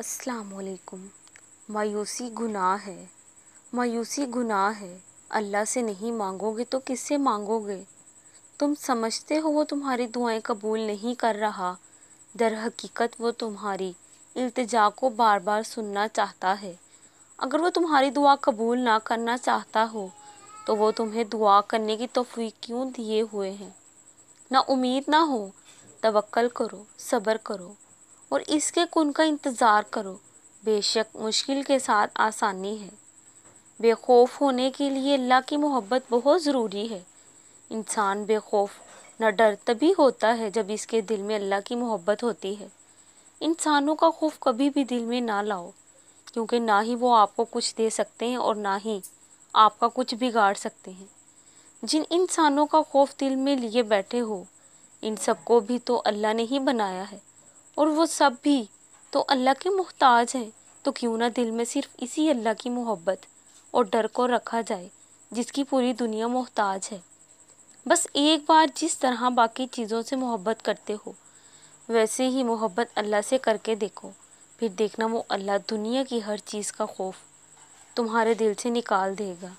असलकुम मायूसी गुनाह है मायूसी गुनाह है अल्लाह से नहीं मांगोगे तो किससे मांगोगे तुम समझते हो वो तुम्हारी दुआएं कबूल नहीं कर रहा दर हकीकत वो तुम्हारी इल्तजा को बार बार सुनना चाहता है अगर वो तुम्हारी दुआ कबूल ना करना चाहता हो तो वो तुम्हें दुआ करने की तोफ़ी क्यों दिए हुए हैं ना उम्मीद ना हो तवक्ल करो सब्र करो और इसके कुन का इंतज़ार करो बेशक मुश्किल के साथ आसानी है बेखौफ होने के लिए अल्लाह की मोहब्बत बहुत ज़रूरी है इंसान बेखौफ न डर तभी होता है जब इसके दिल में अल्लाह की मोहब्बत होती है इंसानों का खौफ कभी भी दिल में ना लाओ क्योंकि ना ही वो आपको कुछ दे सकते हैं और ना ही आपका कुछ बिगाड़ सकते हैं जिन इंसानों का खौफ दिल में लिए बैठे हो इन सबको भी तो अल्लाह ने ही बनाया है और वो सब भी तो अल्लाह के मोहताज हैं तो क्यों ना दिल में सिर्फ इसी अल्लाह की मोहब्बत और डर को रखा जाए जिसकी पूरी दुनिया मोहताज है बस एक बार जिस तरह बाकी चीज़ों से मोहब्बत करते हो वैसे ही मोहब्बत अल्लाह से करके देखो फिर देखना वो अल्लाह दुनिया की हर चीज़ का खौफ तुम्हारे दिल से निकाल देगा